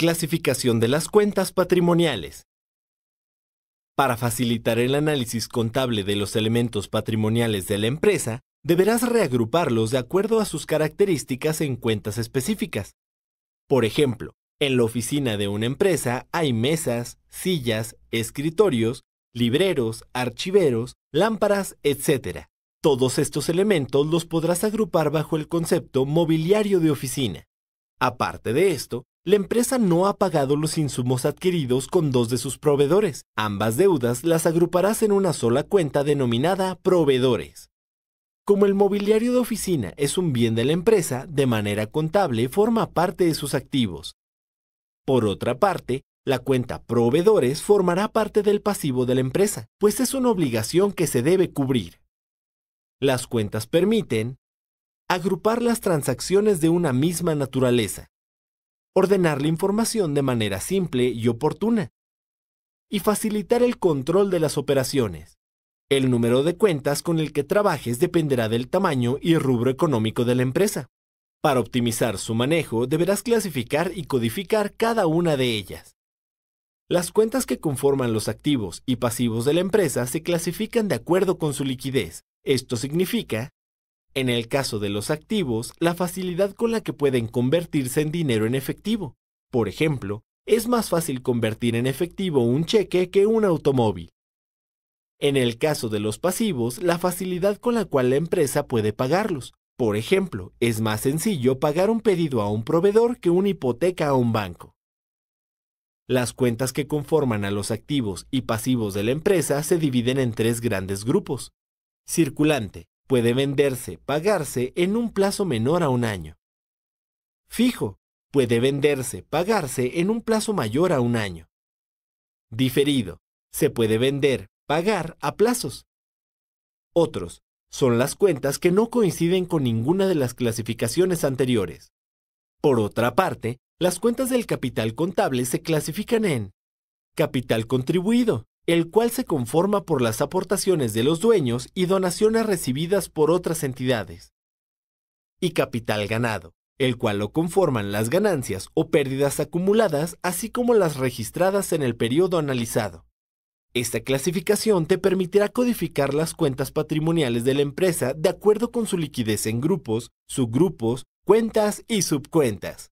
Clasificación de las cuentas patrimoniales. Para facilitar el análisis contable de los elementos patrimoniales de la empresa, deberás reagruparlos de acuerdo a sus características en cuentas específicas. Por ejemplo, en la oficina de una empresa hay mesas, sillas, escritorios, libreros, archiveros, lámparas, etc. Todos estos elementos los podrás agrupar bajo el concepto mobiliario de oficina. Aparte de esto, la empresa no ha pagado los insumos adquiridos con dos de sus proveedores. Ambas deudas las agruparás en una sola cuenta denominada proveedores. Como el mobiliario de oficina es un bien de la empresa, de manera contable forma parte de sus activos. Por otra parte, la cuenta proveedores formará parte del pasivo de la empresa, pues es una obligación que se debe cubrir. Las cuentas permiten agrupar las transacciones de una misma naturaleza, ordenar la información de manera simple y oportuna, y facilitar el control de las operaciones. El número de cuentas con el que trabajes dependerá del tamaño y rubro económico de la empresa. Para optimizar su manejo, deberás clasificar y codificar cada una de ellas. Las cuentas que conforman los activos y pasivos de la empresa se clasifican de acuerdo con su liquidez. Esto significa en el caso de los activos, la facilidad con la que pueden convertirse en dinero en efectivo. Por ejemplo, es más fácil convertir en efectivo un cheque que un automóvil. En el caso de los pasivos, la facilidad con la cual la empresa puede pagarlos. Por ejemplo, es más sencillo pagar un pedido a un proveedor que una hipoteca a un banco. Las cuentas que conforman a los activos y pasivos de la empresa se dividen en tres grandes grupos. Circulante, puede venderse, pagarse en un plazo menor a un año. Fijo, puede venderse, pagarse en un plazo mayor a un año. Diferido, se puede vender, pagar a plazos. Otros, son las cuentas que no coinciden con ninguna de las clasificaciones anteriores. Por otra parte, las cuentas del capital contable se clasifican en capital contribuido, el cual se conforma por las aportaciones de los dueños y donaciones recibidas por otras entidades. Y capital ganado, el cual lo conforman las ganancias o pérdidas acumuladas, así como las registradas en el periodo analizado. Esta clasificación te permitirá codificar las cuentas patrimoniales de la empresa de acuerdo con su liquidez en grupos, subgrupos, cuentas y subcuentas.